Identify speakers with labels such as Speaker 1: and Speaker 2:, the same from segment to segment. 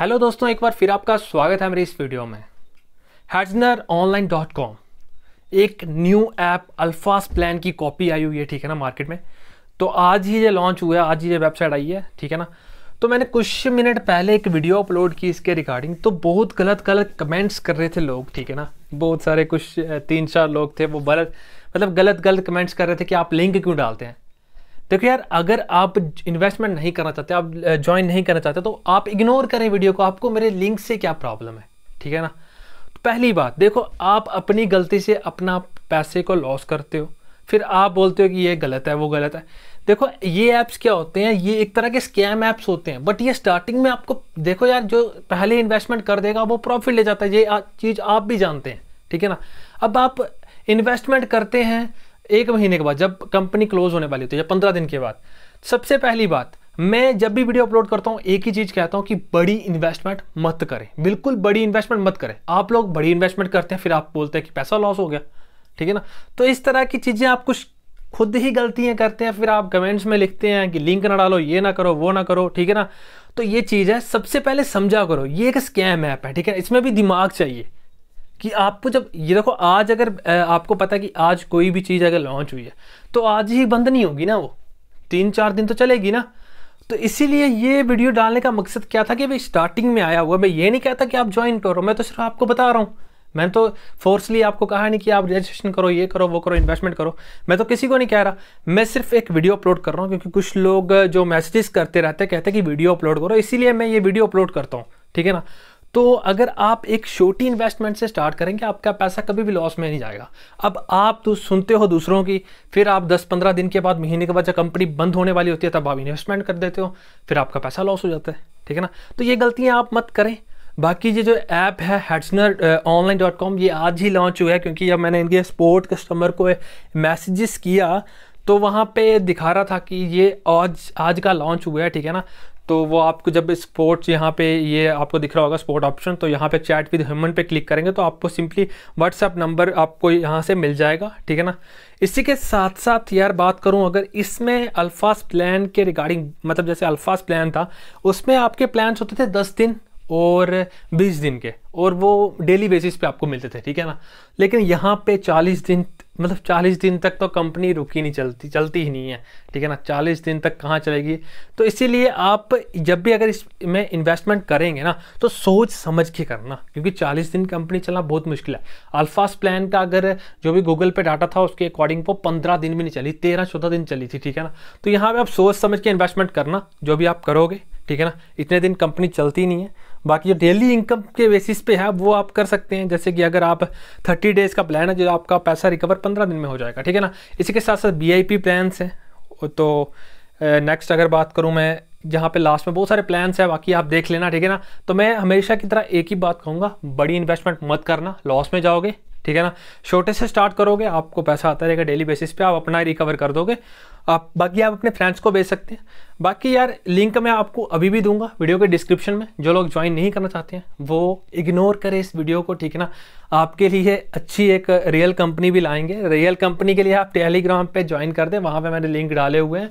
Speaker 1: hello दोस्तों एक बार फिर आपका स्वागत है मेरी इस वीडियो में हैजनर ऑनलाइन डॉट कॉम एक न्यू ऐप अल्फास प्लान की कॉपी आई हुई है ठीक है ना मार्केट में तो आज ही ये लॉन्च हुआ है आज ही ये वेबसाइट आई है ठीक है ना तो मैंने कुछ मिनट पहले एक वीडियो अपलोड की इसके रिगार्डिंग तो बहुत गलत गलत कमेंट्स कर रहे थे लोग ठीक है ना बहुत सारे कुछ तीन चार लोग थे वो गलत मतलब गलत गलत कमेंट्स कर रहे थे कि आप लिंक क्यों डालते हैं देखो यार अगर आप इन्वेस्टमेंट नहीं करना चाहते आप ज्वाइन नहीं करना चाहते तो आप इग्नोर करें वीडियो को आपको मेरे लिंक से क्या प्रॉब्लम है ठीक है ना तो पहली बात देखो आप अपनी गलती से अपना पैसे को लॉस करते हो फिर आप बोलते हो कि ये गलत है वो गलत है देखो ये ऐप्स क्या होते हैं ये एक तरह के स्कैम ऐप्स होते हैं बट ये स्टार्टिंग में आपको देखो यार जो पहले इन्वेस्टमेंट कर देगा वो प्रॉफिट ले जाता है ये चीज़ आप भी जानते हैं ठीक है ना अब आप इन्वेस्टमेंट करते हैं एक महीने के बाद जब कंपनी क्लोज होने वाली होती है या पंद्रह दिन के बाद सबसे पहली बात मैं जब भी वीडियो अपलोड करता हूँ एक ही चीज़ कहता हूँ कि बड़ी इन्वेस्टमेंट मत करें बिल्कुल बड़ी इन्वेस्टमेंट मत करें आप लोग बड़ी इन्वेस्टमेंट करते हैं फिर आप बोलते हैं कि पैसा लॉस हो गया ठीक है ना तो इस तरह की चीज़ें आप कुछ खुद ही गलतियां करते हैं फिर आप कमेंट्स में लिखते हैं कि लिंक ना डालो ये ना करो वो ना करो ठीक है ना तो ये चीज़ है सबसे पहले समझा करो ये एक स्कैम ऐप है ठीक है इसमें भी दिमाग चाहिए कि आपको जब ये देखो आज अगर आपको पता कि आज कोई भी चीज़ अगर लॉन्च हुई है तो आज ही बंद नहीं होगी ना वो तीन चार दिन तो चलेगी ना तो इसीलिए ये वीडियो डालने का मकसद क्या था कि भाई स्टार्टिंग में आया हुआ मैं ये नहीं कहता कि आप ज्वाइन करो मैं तो सिर्फ आपको बता रहा हूँ मैंने तो फोर्सली आपको कहा नहीं कि आप रजिस्ट्रेशन करो ये करो वो करो इन्वेस्टमेंट करो मैं तो किसी को नहीं कह रहा मैं सिर्फ एक वीडियो अपलोड कर रहा हूँ क्योंकि कुछ लोग जो मैसेजेस करते रहते हैं कहते हैं कि वीडियो अपलोड करो इसीलिए मैं ये वीडियो अपलोड करता हूँ ठीक है ना तो अगर आप एक छोटी इन्वेस्टमेंट से स्टार्ट करेंगे आपका पैसा कभी भी लॉस में नहीं जाएगा अब आप तो सुनते हो दूसरों की फिर आप 10-15 दिन के बाद महीने के बाद जब कंपनी बंद होने वाली होती है तब आप इन्वेस्टमेंट कर देते हो फिर आपका पैसा लॉस हो जाता है ठीक है ना तो ये गलतियाँ आप मत करें बाकी ये जो ऐप है हेडसनर ऑनलाइन डॉट कॉम ये आज ही लॉन्च हुआ है क्योंकि जब मैंने इनके स्पोर्ट कस्टमर को मैसेजेस किया तो वहाँ पे दिखा रहा था कि ये आज आज का लॉन्च हुआ है ठीक है ना तो वो आपको जब स्पोर्ट्स यहाँ पे ये आपको दिख रहा होगा स्पोर्ट ऑप्शन तो यहाँ पे चैट विद ह्यूमन पे क्लिक करेंगे तो आपको सिंपली व्हाट्सएप नंबर आपको यहाँ से मिल जाएगा ठीक है ना इसी के साथ साथ यार बात करूँ अगर इसमें अल्फाज प्लान के रिगार्डिंग मतलब जैसे अल्फाज प्लान था उसमें आपके प्लान्स होते थे दस दिन और बीस दिन के और वो डेली बेसिस पे आपको मिलते थे ठीक है ना लेकिन यहाँ पे चालीस दिन मतलब चालीस दिन तक तो कंपनी रुकी नहीं चलती चलती ही नहीं है ठीक है ना चालीस दिन तक कहाँ चलेगी तो इसीलिए आप जब भी अगर इसमें इन्वेस्टमेंट करेंगे ना तो सोच समझ के करना क्योंकि चालीस दिन कंपनी चलना बहुत मुश्किल है अल्फास प्लान का अगर जो भी गूगल पे डाटा था उसके अकॉर्डिंग वो पंद्रह दिन भी नहीं चली तेरह चौदह दिन चली थी ठीक है ना तो यहाँ पर आप सोच समझ के इन्वेस्टमेंट करना जो भी आप करोगे ठीक है ना इतने दिन कंपनी चलती नहीं है बाकी जो डेली इनकम के बेसिस पे है वो आप कर सकते हैं जैसे कि अगर आप 30 डेज़ का प्लान है जो आपका पैसा रिकवर 15 दिन में हो जाएगा ठीक है ना इसी के साथ साथ वी प्लान्स हैं तो नेक्स्ट अगर बात करूँ मैं जहाँ पे लास्ट में बहुत सारे प्लान्स हैं बाकी आप देख लेना ठीक है ना तो मैं हमेशा की तरह एक ही बात कहूँगा बड़ी इन्वेस्टमेंट मत करना लॉस में जाओगे ठीक है ना छोटे से स्टार्ट करोगे आपको पैसा आता रहेगा डेली बेसिस पे आप अपना ही रिकवर कर दोगे आप बाकी आप अपने फ्रेंड्स को भेज सकते हैं बाकी यार लिंक मैं आपको अभी भी दूंगा वीडियो के डिस्क्रिप्शन में जो लोग ज्वाइन नहीं करना चाहते हैं वो इग्नोर करें इस वीडियो को ठीक है ना आपके लिए अच्छी एक रियल कंपनी भी लाएंगे रियल कंपनी के लिए आप टेलीग्राम पर ज्वाइन कर दें वहाँ पर मैंने लिंक डाले हुए हैं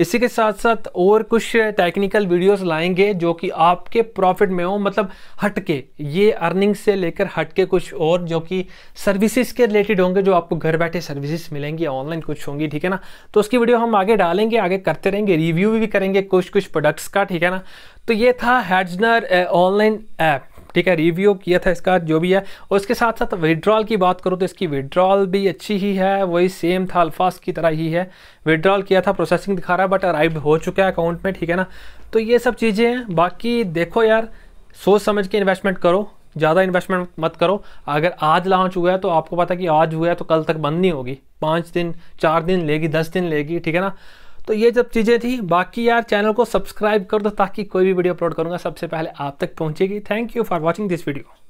Speaker 1: इसी के साथ साथ और कुछ टेक्निकल वीडियोस लाएंगे जो कि आपके प्रॉफिट में हो मतलब हटके ये अर्निंग से लेकर हटके कुछ और जो कि सर्विसेज के रिलेटेड होंगे जो आपको घर बैठे सर्विसेज मिलेंगी ऑनलाइन कुछ होंगी ठीक है ना तो उसकी वीडियो हम आगे डालेंगे आगे करते रहेंगे रिव्यू भी करेंगे कुछ कुछ प्रोडक्ट्स का ठीक है ना तो ये था हेडजनर ऑनलाइन ऐप ठीक है रिव्यू किया था इसका जो भी है और उसके साथ साथ विड्रॉल की बात करूँ तो इसकी विड्रॉल भी अच्छी ही है वही सेम था अल्फास की तरह ही है विड्रॉल किया था प्रोसेसिंग दिखा रहा है बट अराइव हो चुका है अकाउंट में ठीक है ना तो ये सब चीज़ें हैं बाकी देखो यार सोच समझ के इन्वेस्टमेंट करो ज़्यादा इन्वेस्टमेंट मत करो अगर आज लॉन्च हुआ है तो आपको पता कि आज हुआ है तो कल तक बंद नहीं होगी पाँच दिन चार दिन लेगी दस दिन लेगी ठीक है ना तो ये सब चीज़ें थी बाकी यार चैनल को सब्सक्राइब कर दो ताकि कोई भी वीडियो अपलोड करूँगा सबसे पहले आप तक पहुँचेगी thank you for watching this video